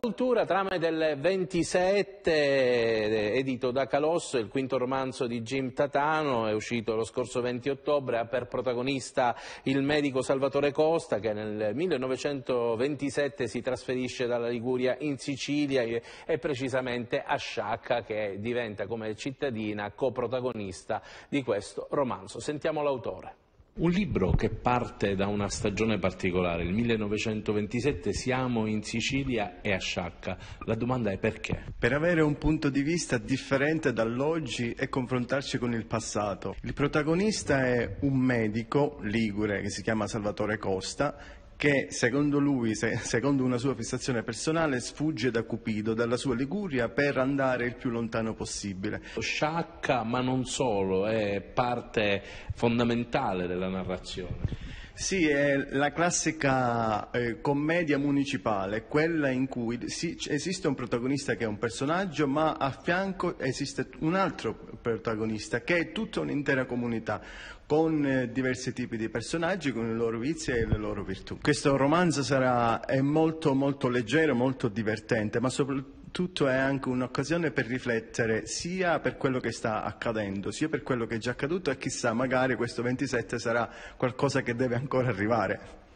cultura, trame del 27, edito da Calosso, il quinto romanzo di Jim Tatano, è uscito lo scorso 20 ottobre, ha per protagonista il medico Salvatore Costa che nel 1927 si trasferisce dalla Liguria in Sicilia e precisamente a Sciacca che diventa come cittadina coprotagonista di questo romanzo. Sentiamo l'autore. Un libro che parte da una stagione particolare, il 1927 siamo in Sicilia e a Sciacca. La domanda è perché? Per avere un punto di vista differente dall'oggi e confrontarci con il passato. Il protagonista è un medico ligure che si chiama Salvatore Costa che, secondo lui, secondo una sua fissazione personale, sfugge da Cupido, dalla sua Liguria, per andare il più lontano possibile. Sciacca, ma non solo, è parte fondamentale della narrazione. Sì, è la classica eh, commedia municipale, quella in cui si, esiste un protagonista che è un personaggio, ma a fianco esiste un altro protagonista che è tutta un'intera comunità con eh, diversi tipi di personaggi, con i loro vizi e le loro virtù. Questo romanzo sarà, è molto, molto leggero, molto divertente, ma soprattutto tutto è anche un'occasione per riflettere sia per quello che sta accadendo, sia per quello che è già accaduto e chissà, magari questo 27 sarà qualcosa che deve ancora arrivare.